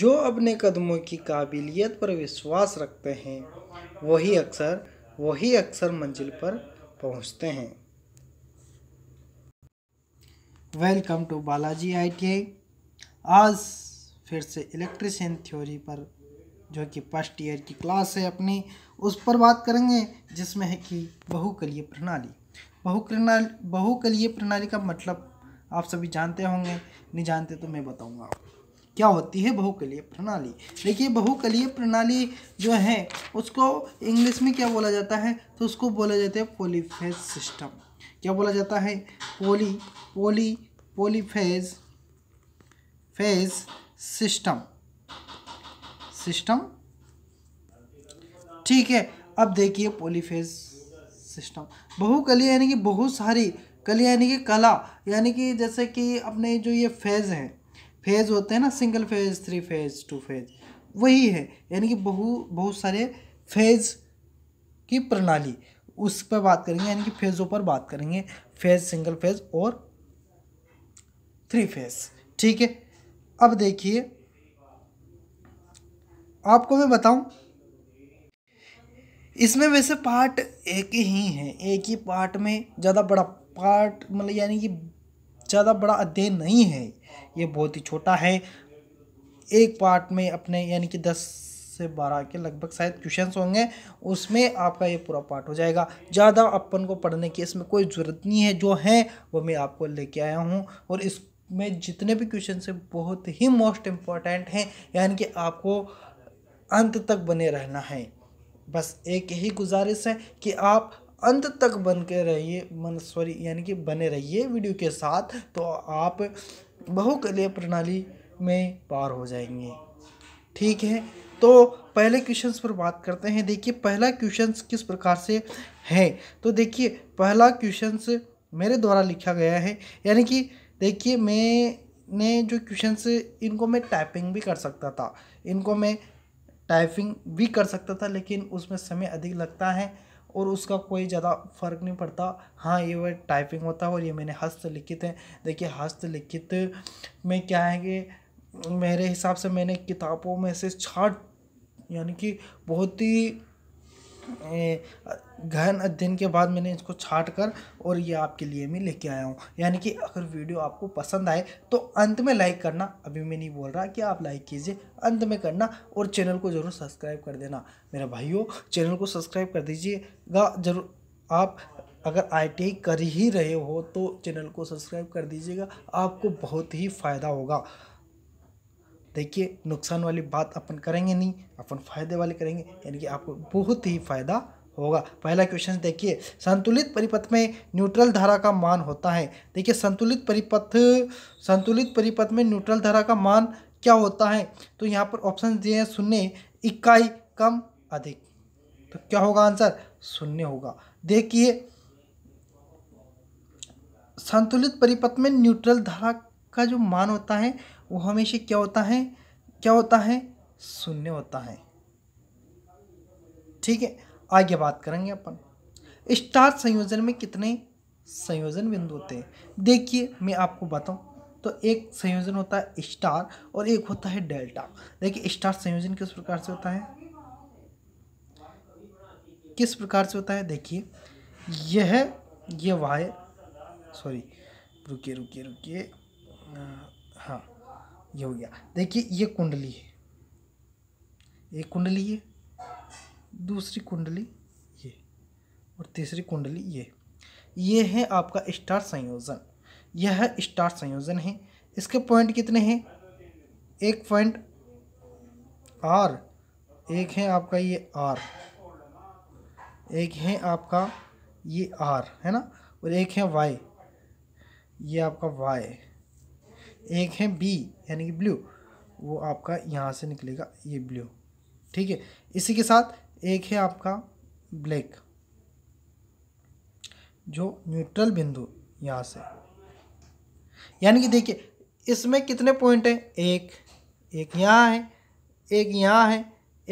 जो अपने कदमों की काबिलियत पर विश्वास रखते हैं वही अक्सर वही अक्सर मंजिल पर पहुंचते हैं वेलकम टू बालाजी आईटीआई आज फिर से इलेक्ट्रिशियन थ्योरी पर जो कि फर्स्ट ईयर की क्लास है अपनी उस पर बात करेंगे जिसमें है कि बहुकलीय प्रणाली बहुकलीय बहुकलीय प्रणाली का मतलब आप सभी जानते होंगे नहीं जानते तो मैं बताऊंगा क्या होती है बहुकलीय प्रणाली देखिए बहुकलीय प्रणाली जो है उसको इंग्लिश में क्या बोला जाता है तो उसको बोला जाता है पोलीफेज सिस्टम क्या बोला जाता है poly poly polyphase phase system system ठीक है अब देखिए पोलीफेज सिस्टम बहुकलीय यानी कि बहुत सारी कली यानी कि कला यानी कि जैसे कि अपने जो ये फेज़ हैं फेज़ होते हैं ना single phase three phase two phase वही है यानी कि बहु बहुत सारे फेज़ की प्रणाली उस पर बात करेंगे यानी कि फेज़ों पर बात करेंगे फेज़ सिंगल फेज़ और थ्री फेज़ ठीक है अब देखिए आपको मैं बताऊं इसमें वैसे पार्ट एक ही है एक ही पार्ट में ज़्यादा बड़ा पार्ट मतलब यानी कि ज़्यादा बड़ा अध्ययन नहीं है ये बहुत ही छोटा है एक पार्ट में अपने यानी कि दस से बारह के लगभग शायद क्वेश्चन होंगे उसमें आपका ये पूरा पार्ट हो जाएगा ज़्यादा अपन को पढ़ने की इसमें कोई ज़रूरत नहीं है जो है वो मैं आपको लेके आया हूँ और इसमें जितने भी क्वेश्चन हैं बहुत ही मोस्ट इम्पॉर्टेंट हैं यानी कि आपको अंत तक बने रहना है बस एक यही गुजारिश है कि आप अंत तक बन के रहिए मन सॉरी यानी कि बने रहिए वीडियो के साथ तो आप बहुकलीय प्रणाली में पार हो जाएंगे ठीक है तो पहले क्वेश्चंस पर बात करते हैं देखिए पहला क्वेश्चंस किस प्रकार से है तो देखिए पहला क्वेश्चंस मेरे द्वारा लिखा गया है यानी कि देखिए मैंने जो क्वेश्चंस इनको मैं टाइपिंग भी कर सकता था इनको मैं टाइपिंग भी कर सकता था लेकिन उसमें समय अधिक लगता है और उसका कोई ज़्यादा फ़र्क नहीं पड़ता हाँ ये वह टाइपिंग होता है और ये मैंने हस्तलिखित है देखिए हस्तलिखित में क्या है कि मेरे हिसाब से मैंने किताबों में से छाट यानी कि बहुत ही गहन अध्ययन के बाद मैंने इसको छाट कर और ये आपके लिए मैं लेके आया हूँ यानी कि अगर वीडियो आपको पसंद आए तो अंत में लाइक करना अभी मैं नहीं बोल रहा कि आप लाइक कीजिए अंत में करना और चैनल को ज़रूर सब्सक्राइब कर देना मेरा भाइयों चैनल को सब्सक्राइब कर दीजिएगा जरूर आप अगर आई कर ही रहे हो तो चैनल को सब्सक्राइब कर दीजिएगा आपको बहुत ही फ़ायदा होगा देखिए नुकसान वाली बात अपन करेंगे नहीं अपन फ़ायदे वाले करेंगे यानी कि आपको बहुत ही फ़ायदा होगा पहला क्वेश्चन देखिए संतुलित परिपथ में न्यूट्रल धारा का मान होता है देखिए संतुलित परिपथ संतुलित परिपथ में न्यूट्रल धारा का मान क्या होता है तो यहाँ पर ऑप्शन दिए हैं शून्य इकाई कम अधिक तो क्या होगा आंसर शून्य होगा देखिए संतुलित परिपथ में न्यूट्रल धारा का जो मान होता है वो हमेशा क्या होता है क्या होता है शून्य होता है ठीक है आगे बात करेंगे अपन स्टार संयोजन में कितने संयोजन बिंदु होते हैं देखिए मैं आपको बताऊं तो एक संयोजन होता है स्टार और एक होता है डेल्टा देखिए स्टार संयोजन किस प्रकार से होता है किस प्रकार से होता है देखिए यह ये वाह सॉरी रुकिए रुकिए रुकिए हाँ ये हो गया देखिए ये कुंडली है ये कुंडली है दूसरी कुंडली ये और तीसरी कुंडली ये ये है आपका स्टार संयोजन यह स्टार संयोजन है इसके पॉइंट कितने हैं एक पॉइंट आर एक है आपका ये आर एक है आपका ये आर है ना और एक है वाई ये आपका वाई एक है बी यानी कि ब्लू वो आपका यहाँ से निकलेगा ये ब्लू ठीक है इसी के साथ एक है आपका ब्लैक जो न्यूट्रल बिंदु यहाँ से यानी कि देखिए इसमें कितने पॉइंट हैं एक एक यहाँ है एक यहाँ है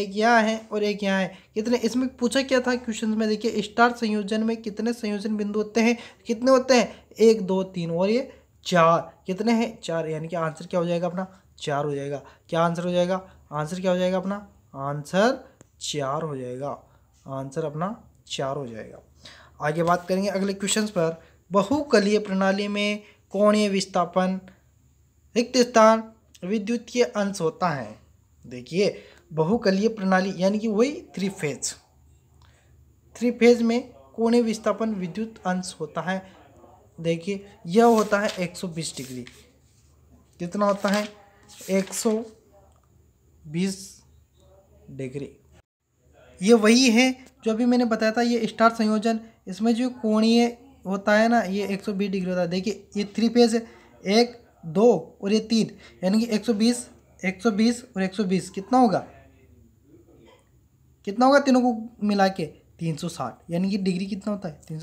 एक यहाँ है और एक यहाँ है कितने इसमें पूछा क्या था क्वेश्चन में देखिए स्टार संयोजन में कितने संयोजन बिंदु होते हैं कितने होते हैं एक दो तीन और ये चार कितने हैं चार यानी कि आंसर क्या हो जाएगा अपना चार हो जाएगा क्या आंसर हो जाएगा आंसर क्या हो जाएगा अपना आंसर चार हो जाएगा आंसर अपना चार हो जाएगा आगे बात करेंगे अगले क्वेश्चन पर बहुकलीय प्रणाली में कोणीय विस्थापन रिक्त स्थान विद्युत के अंश होता है देखिए बहुकलीय प्रणाली यानी कि वही थ्री फेज थ्री फेज में कोणीय विस्थापन विद्युत अंश होता है देखिए यह होता है 120 डिग्री कितना होता है 120 डिग्री ये वही है जो अभी मैंने बताया था ये स्टार संयोजन इसमें जो कोणीय होता है ना ये 120 डिग्री होता है देखिए ये थ्री फेज है एक दो और ये तीन यानी कि 120 120 और 120 कितना होगा कितना होगा तीनों को मिला के तीन यानी कि डिग्री कितना होता है तीन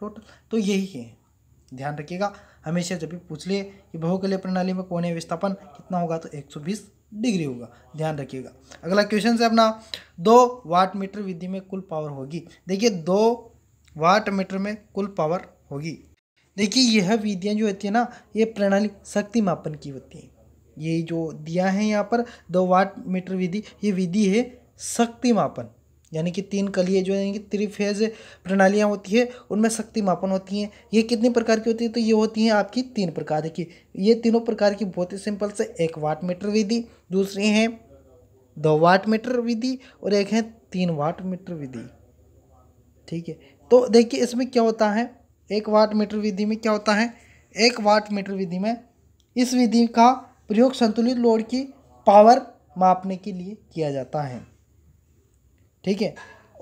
टोटल तो यही है ध्यान रखिएगा हमेशा जब भी पूछ लिए कि बहुकलीय प्रणाली में कोणीय विस्थापन कितना होगा तो 120 डिग्री होगा ध्यान रखिएगा अगला क्वेश्चन है अपना दो वाट मीटर विधि में कुल पावर होगी देखिए दो वाट मीटर में कुल पावर होगी देखिए यह विधियाँ जो होती है ना ये प्रणाली शक्ति मापन की होती है ये जो दिया है यहाँ पर दो वाट मीटर विधि ये विधि है शक्ति मापन यानी कि तीन कलिए जो है कि त्रिफेज प्रणालियाँ होती है उनमें शक्ति मापन होती हैं ये कितनी प्रकार की होती है तो ये होती हैं आपकी तीन प्रकार की ये तीनों प्रकार की बहुत ही सिंपल से एक वाट मीटर विधि दूसरी हैं दो वाट मीटर विधि और एक है तीन वाट मीटर विधि ठीक है तो देखिए इसमें क्या होता है एक वाट मीटर विधि में क्या होता है एक वाट मीटर विधि में इस विधि का प्रयोग संतुलित लोड की पावर मापने के लिए किया जाता है ठीक है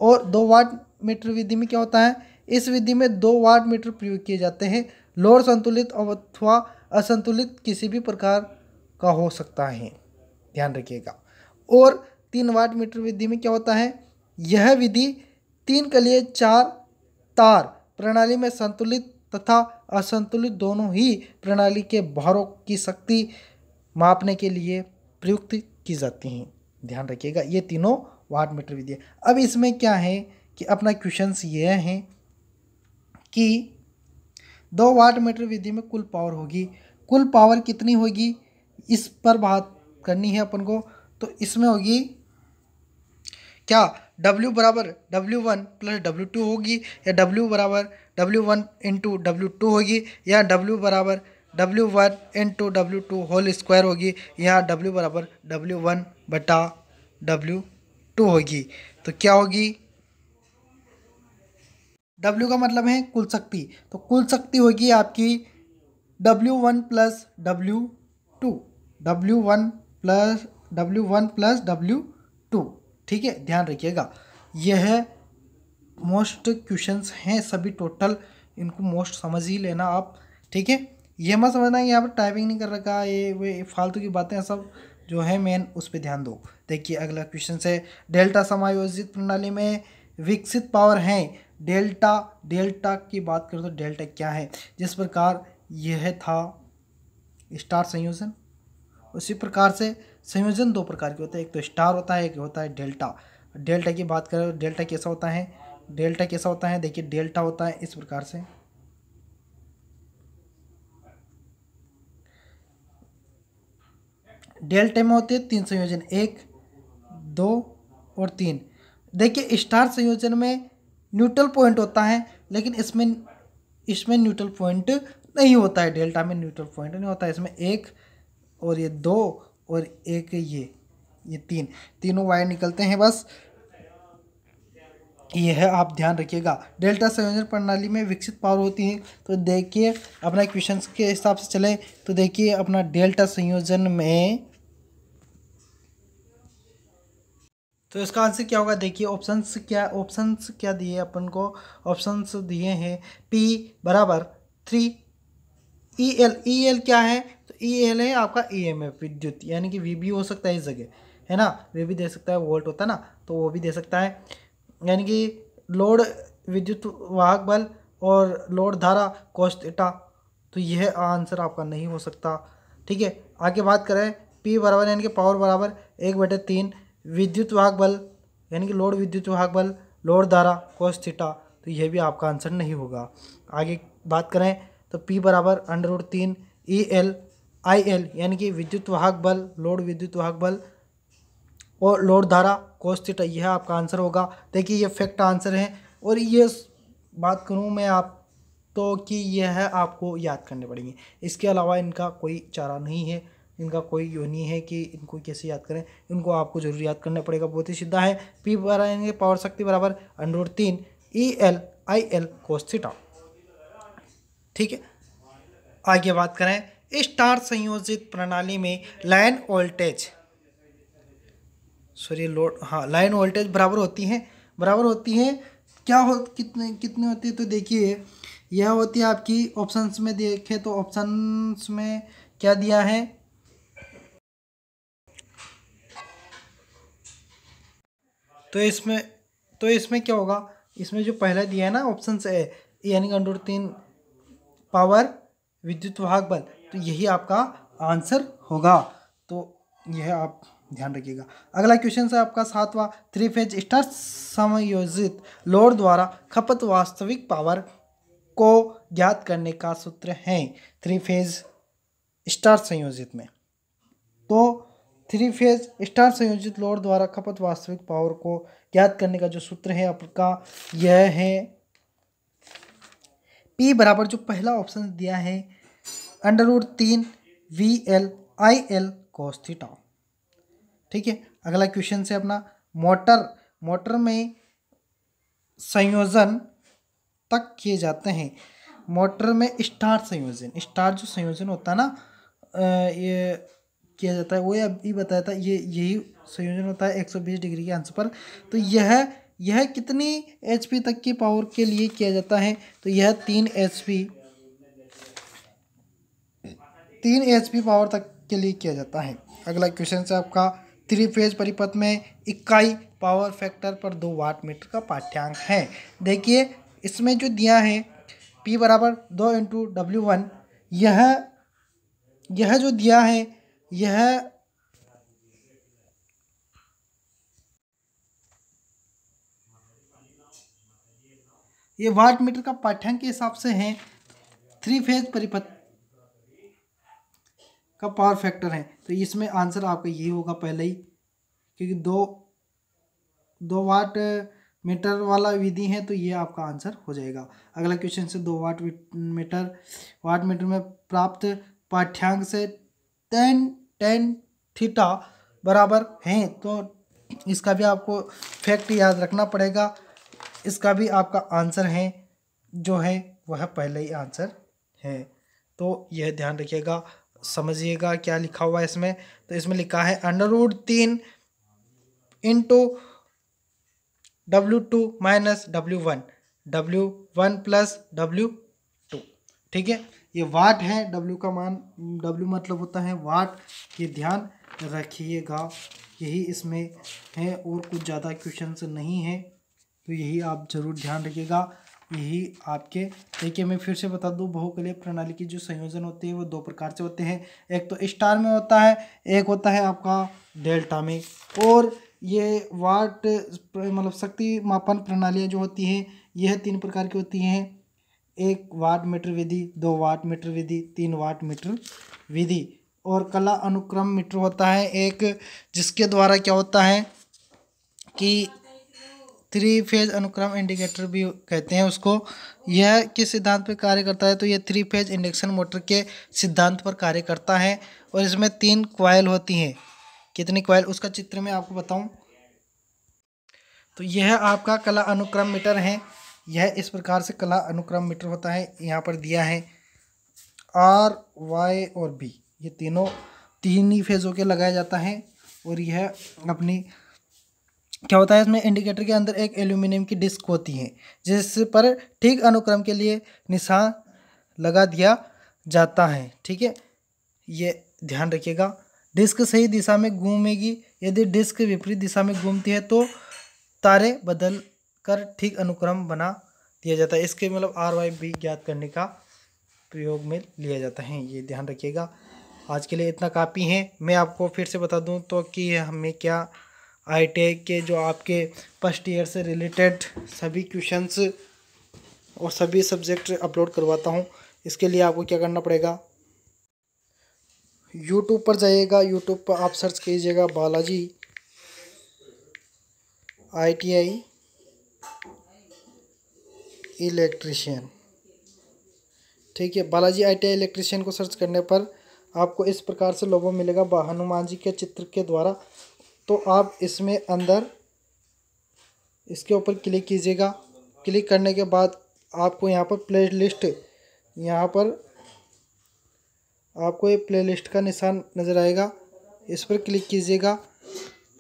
और दो वाट मीटर विधि में क्या होता है इस विधि में दो वाट मीटर प्रयोग किए जाते हैं लोड संतुलित अथवा असंतुलित किसी भी प्रकार का हो सकता है ध्यान रखिएगा और तीन वाट मीटर विधि में क्या होता है यह विधि तीन के लिए चार तार प्रणाली में संतुलित तथा असंतुलित दोनों ही प्रणाली के भारों की शक्ति मापने के लिए प्रयुक्त की जाती हैं ध्यान रखिएगा ये तीनों वाट मीटर विधि अब इसमें क्या है कि अपना क्वेश्चन ये हैं कि दो वाट मीटर विधि में कुल पावर होगी कुल पावर कितनी होगी इस पर बात करनी है अपन को तो इसमें होगी क्या W बराबर W1 one plus W to होगी या W बराबर W1 one into W to होगी या W बराबर W1 one into W two whole square होगी या W बराबर W1 वन बटा डब्ल्यू टू होगी तो क्या होगी डब्ल्यू का मतलब है कुल शक्ति तो कुल शक्ति होगी आपकी W one plus W two W one plus W one plus W two ठीक है ध्यान रखिएगा यह मोस्ट क्वेश्चंस हैं सभी टोटल इनको मोस्ट समझ ही लेना आप ठीक है यह मत समझना कि यहाँ पर टाइपिंग नहीं कर रखा ये वे फालतू की बातें सब जो है मेन उस पर ध्यान दो देखिए अगला क्वेश्चन है डेल्टा समायोजित प्रणाली में विकसित पावर हैं डेल्टा डेल्टा की बात करें तो डेल्टा क्या है जिस प्रकार यह था स्टार संयोजन उसी प्रकार से संयोजन दो प्रकार के होते हैं एक तो स्टार होता है एक होता है डेल्टा डेल्टा की बात करें तो डेल्टा कैसा होता है डेल्टा कैसा होता है देखिए डेल्टा होता है इस प्रकार से डेल्टा में होते हैं तीन संयोजन एक दो और तीन देखिए स्टार संयोजन में न्यूट्रल पॉइंट होता है लेकिन इसमें इसमें न्यूट्रल पॉइंट नहीं होता है डेल्टा में न्यूट्रल पॉइंट नहीं होता है इसमें एक और ये दो और एक ये ये तीन तीनों वायर निकलते हैं बस ये है आप ध्यान रखिएगा डेल्टा संयोजन प्रणाली में विकसित पावर होती है तो देखिए अपना क्वेश्चन के हिसाब से चले तो देखिए अपना डेल्टा संयोजन में तो इसका आंसर क्या होगा देखिए ऑप्शंस क्या ऑप्शंस क्या दिए अपन को ऑप्शंस दिए हैं पी बराबर three E L E L क्या है तो ई e एल है आपका ई एम एफ विद्युत यानी कि वी भी हो सकता है इस जगह है ना वे भी दे सकता है वोल्ट होता है ना तो वो भी दे सकता है यानी कि लोड विद्युत वाहक बल और लोड धारा कोस्ट इटा तो यह आंसर आपका नहीं हो सकता ठीक है आगे बात करें पी बराबर यानी कि पावर बराबर एक बटे तीन विद्युत वाहक बल यानी कि लोड विद्युत वाहक बल लोड धारा कोस थीटा तो यह भी आपका आंसर नहीं होगा आगे बात करें तो पी बराबर अंडर रोड तीन ई एल आई एल यानी कि विद्युत वाहक बल लोड विद्युत वाहक बल और लोड धारा कोस थीटा यह आपका आंसर होगा देखिए ये फैक्ट आंसर है और ये बात करूँ मैं आप तो कि यह आपको याद करने पड़ेंगे इसके अलावा इनका कोई चारा नहीं है इनका कोई यो नहीं है कि इनको कैसे याद करें इनको आपको जरूर याद करना पड़ेगा बहुत ही सीधा है पी बनाएंगे पावर शक्ति बराबर अंडोर तीन ई एल आई एल कोस्थिटा ठीक है आगे बात करें स्टार संयोजित प्रणाली में लाइन वोल्टेज सॉरी लोड हाँ लाइन वोल्टेज बराबर होती है बराबर होती है क्या हो कितने कितने होती है तो देखिए यह होती है आपकी ऑप्शंस में देखें तो ऑप्शंस में क्या दिया है तो इसमें तो इसमें क्या होगा इसमें जो पहला दिया है ना ऑप्शन ए यानी अंडोर तीन पावर विद्युत वाहक बल तो यही आपका आंसर होगा तो यह आप ध्यान रखिएगा अगला क्वेश्चन है आपका सातवा थ्री फेज स्टार समायोजित लोड द्वारा खपत वास्तविक पावर को ज्ञात करने का सूत्र है थ्री फेज स्टार संयोजित में तो थ्री फेज स्टार संयोजित लोड द्वारा खपत वास्तविक पावर को ज्ञात करने का जो सूत्र है आपका यह है पी बराबर जो पहला ऑप्शन दिया है अंडर रूट तीन V L I L cos ठीक है अगला क्वेश्चन से अपना मोटर मोटर में संयोजन तक किए जाते हैं मोटर में स्टार संयोजन स्टार जो संयोजन होता है ना ये किया जाता है वो अभी बताया था ये यही संयोजन होता है 120 डिग्री के आंसर पर तो यह यह कितनी एच तक की पावर के लिए किया जाता है तो यह तीन एच पी तीन एच पावर तक के लिए किया जाता है अगला क्वेश्चन है आपका थ्री फेज परिपथ में इकाई पावर फैक्टर पर दो वाट मीटर का पाठ्यांक है देखिए इसमें जो दिया है पी बराबर दो इंटू डब्ल्यू वन यह यह जो दिया है यह ये वाट मीटर का पाठ्यांक के हिसाब से है थ्री फेज परिपथ का पावर फैक्टर है तो इसमें आंसर आपका यही होगा पहले ही क्योंकि दो दो वाट मीटर वाला विधि है तो ये आपका आंसर हो जाएगा अगला क्वेश्चन से दो वाट मीटर वाट मीटर में प्राप्त पाठ्यांक से टेन टेन थीटा बराबर हैं तो इसका भी आपको फैक्ट याद रखना पड़ेगा इसका भी आपका आंसर है जो है वह पहले ही आंसर है तो यह ध्यान रखिएगा समझिएगा क्या लिखा हुआ है इसमें तो इसमें लिखा है अंडर रूट तीन into W two minus W one W one plus W two ठीक है ये वाट है डब्ल्यू का मान डब्ल्यू मतलब होता है वाट ये ध्यान रखिएगा यही इसमें है और कुछ ज़्यादा क्वेश्चन नहीं है तो यही आप ज़रूर ध्यान रखिएगा यही आपके देखिए मैं फिर से बता दूं बहुकलीय प्रणाली की जो संयोजन होते हैं वो दो प्रकार से होते हैं एक तो स्टार में होता है एक होता है आपका डेल्टा में और ये वाट मतलब शक्ति मापन प्रणालियाँ जो होती हैं यह तीन प्रकार की होती हैं एक वाट मीटर विधि दो वाट मीटर विधि तीन वाट मीटर विधि और कला अनुक्रम मीटर होता है एक जिसके द्वारा क्या होता है कि थ्री फेज अनुक्रम इंडिकेटर भी कहते हैं उसको यह किस सिद्धांत पर कार्य करता है तो यह थ्री फेज इंडक्शन मोटर के सिद्धांत पर कार्य करता है और इसमें तीन क्वाइल होती हैं कितनी क्वाइल उसका चित्र मैं आपको बताऊं तो यह आपका कला अनुक्रम मीटर है यह इस प्रकार से कला अनुक्रम मीटर होता है यहाँ पर दिया है आर वाई और बी ये तीनों तीन ही फेज़ों के लगाया जाता है और यह अपनी क्या होता है इसमें इंडिकेटर के अंदर एक एल्यूमिनियम की डिस्क होती है जिस पर ठीक अनुक्रम के लिए निशान लगा दिया जाता है ठीक है ये ध्यान रखिएगा डिस्क सही दिशा में घूमेगी यदि डिस्क विपरीत दिशा में घूमती है तो तारे बदल कर ठीक अनुक्रम बना दिया जाता है इसके मतलब आर वाई भी ज्ञात करने का प्रयोग में लिया जाता है ये ध्यान रखिएगा आज के लिए इतना काफ़ी है मैं आपको फिर से बता दूं तो कि हमें क्या आई के जो आपके फर्स्ट ईयर से रिलेटेड सभी क्वेश्चंस और सभी सब्जेक्ट अपलोड करवाता हूं इसके लिए आपको क्या करना पड़ेगा यूट्यूब पर जाइएगा यूट्यूब पर आप सर्च कीजिएगा Balaji I T I electrician ठीक है बालाजी आई टी इलेक्ट्रिशियन को सर्च करने पर आपको इस प्रकार से लोगों मिलेगा हनुमान जी के चित्र के द्वारा तो आप इसमें अंदर इसके ऊपर क्लिक कीजिएगा क्लिक करने के बाद आपको यहाँ पर प्ले लिस्ट यहाँ पर आपको ये प्ले लिस्ट का निशान नज़र आएगा इस पर क्लिक कीजिएगा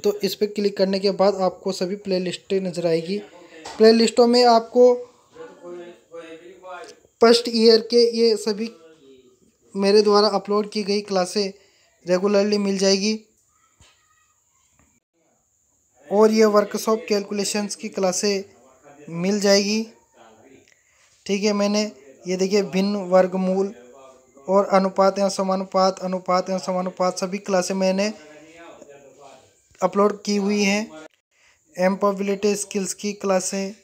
तो इस पर क्लिक करने के बाद आपको सभी प्ले लिस्ट नज़र आएगी प्ले लिस्टों में आपको फर्स्ट ईयर के ये सभी मेरे द्वारा अपलोड की गई क्लासें रेगुलरली मिल जाएगी और ये वर्कशॉप कैलकुलेशंस की क्लासें मिल जाएगी ठीक है मैंने ये देखिए भिन्न वर्गमूल और अनुपात या समानुपात अनुपात या समानुपात सभी क्लासें मैंने अपलोड की हुई हैं एम्पाबिलिटी स्किल्स की क्लासें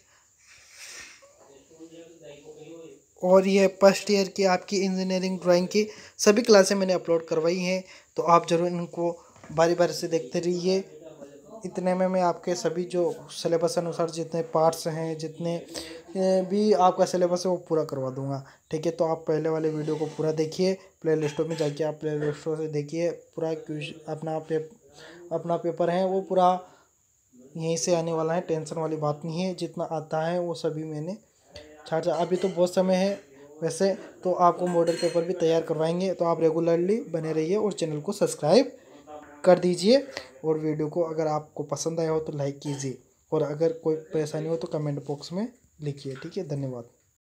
और ये फर्स्ट ईयर की आपकी इंजीनियरिंग ड्राइंग की सभी क्लासें मैंने अपलोड करवाई हैं तो आप ज़रूर इनको बारी बारी से देखते रहिए इतने में मैं आपके सभी जो सिलेबस अनुसार जितने पार्ट्स हैं जितने भी आपका सिलेबस है वो पूरा करवा दूंगा ठीक है तो आप पहले वाले वीडियो को पूरा देखिए प्ले लिस्टों में जाके आप प्ले लिस्टों से देखिए पूरा अपना पेप अपना पेपर है वो पूरा यहीं से आने वाला है टेंशन वाली बात नहीं है जितना आता है वो सभी मैंने छात्र अभी तो बहुत समय है वैसे तो आपको मॉडल पेपर भी तैयार करवाएंगे तो आप रेगुलरली बने रहिए और चैनल को सब्सक्राइब कर दीजिए और वीडियो को अगर आपको पसंद आया हो तो लाइक कीजिए और अगर कोई परेशानी हो तो कमेंट बॉक्स में लिखिए ठीक है धन्यवाद